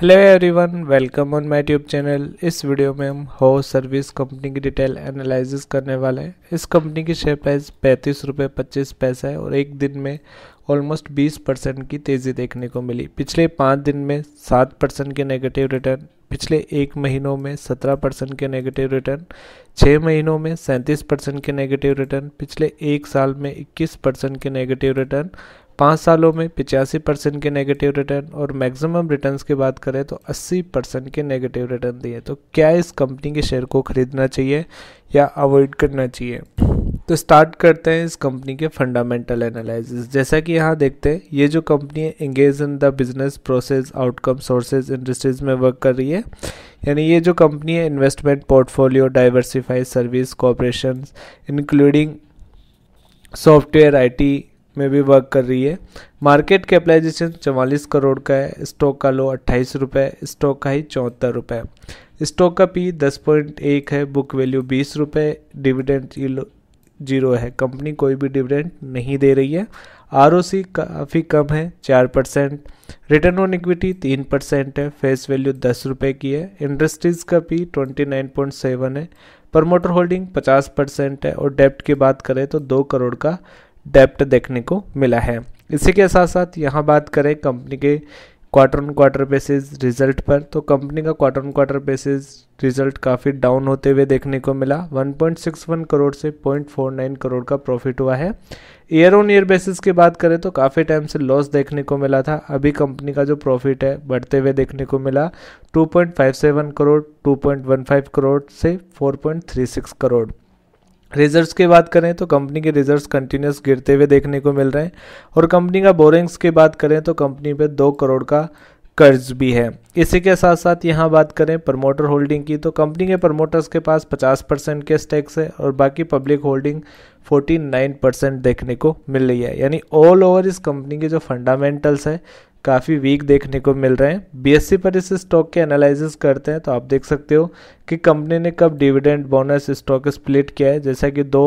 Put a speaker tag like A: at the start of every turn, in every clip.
A: hello everyone welcome on my tube channel इस video में हम हो सर्विस कंपनी की डिटेल एनालिसिस करने वाले हैं इस कंपनी की शेयर प्राइस पैंतीस रुपये पच्चीस पैसा है और एक दिन में ऑलमोस्ट 20 परसेंट की तेज़ी देखने को मिली पिछले पाँच दिन में सात परसेंट के नेगेटिव रिटर्न पिछले एक महीनों में 17 परसेंट के नेगेटिव रिटर्न छः महीनों में 37 परसेंट के नेगेटिव रिटर्न पिछले एक साल में 21 परसेंट के नेगेटिव रिटर्न पाँच सालों में पिचासी परसेंट के नेगेटिव रिटर्न और मैक्सिमम रिटर्न्स की बात करें तो 80 परसेंट के नेगेटिव रिटर्न दिए तो क्या इस कंपनी के शेयर को खरीदना चाहिए या अवॉइड करना चाहिए तो स्टार्ट करते हैं इस कंपनी के फंडामेंटल एनालिसिस जैसा कि यहाँ देखते हैं ये जो कंपनी है engage in the business process outcome sources industries में वर्क कर रही है यानी ये जो कंपनी है investment portfolio diversify service corporation including software IT में भी वर्क कर रही है मार्केट कैपिटलाइजेशन चवालीस करोड़ का है स्टॉक का लो अट्ठाईस रुपये स्टॉक का ही चौहत्तर रुपये स्टॉक का पी दस पॉइंट एक है बुक वैल्यू बीस रुपये डिविडेंड जीरो है कंपनी कोई भी डिविडेंड नहीं दे रही है आर काफ़ी कम है चार परसेंट रिटर्न ऑन इक्विटी तीन परसेंट है फेस वैल्यू दस रुपये की है इंडस्ट्रीज़ का भी ट्वेंटी नाइन पॉइंट सेवन है प्रमोटर होल्डिंग पचास परसेंट है और डेप्ट की बात करें तो दो करोड़ का डेप्ट देखने को मिला है इसी के साथ साथ यहाँ बात करें कंपनी के quarter on quarter basis result पर तो कंपनी का quarter on quarter basis result काफ़ी डाउन होते हुए देखने को मिला 1.61 करोड़ से 0.49 करोड़ का प्रॉफिट हुआ है ईयर ऑन ईयर बेसिस की बात करें तो काफ़ी टाइम से लॉस देखने को मिला था अभी कंपनी का जो प्रॉफिट है बढ़ते हुए देखने को मिला 2.57 करोड़ 2.15 करोड़ से 4.36 करोड़ रिजर्व्स की बात करें तो कंपनी के रिजर्व्स कंटिन्यूस गिरते हुए देखने को मिल रहे हैं और कंपनी का बोरिंग्स की बात करें तो कंपनी पे दो करोड़ का कर्ज भी है इसी के साथ साथ यहाँ बात करें प्रमोटर होल्डिंग की तो कंपनी के प्रमोटर्स के पास 50 परसेंट के स्टेक्स है और बाकी पब्लिक होल्डिंग 49 परसेंट देखने को मिल रही है यानी ऑल ओवर इस कंपनी के जो फंडामेंटल्स है काफ़ी वीक देखने को मिल रहे हैं बीएससी पर इस स्टॉक के एनालिसिस करते हैं तो आप देख सकते हो कि कंपनी ने कब डिविडेंड बोनस स्टॉक स्प्लिट किया है जैसा कि दो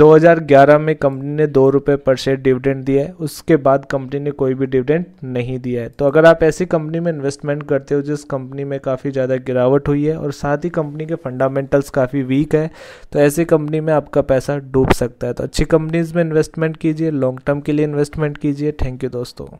A: 2011 में कंपनी ने दो रुपये पर शेयर डिविडेंड दिया है उसके बाद कंपनी ने कोई भी डिविडेंड नहीं दिया है तो अगर आप ऐसी कंपनी में इन्वेस्टमेंट करते हो जिस कंपनी में काफ़ी ज़्यादा गिरावट हुई है और साथ ही कंपनी के फंडामेंटल्स काफ़ी वीक है तो ऐसी कंपनी में आपका पैसा डूब सकता है तो अच्छी कंपनीज़ में इन्वेस्टमेंट कीजिए लॉन्ग टर्म के लिए इन्वेस्टमेंट कीजिए थैंक यू दोस्तों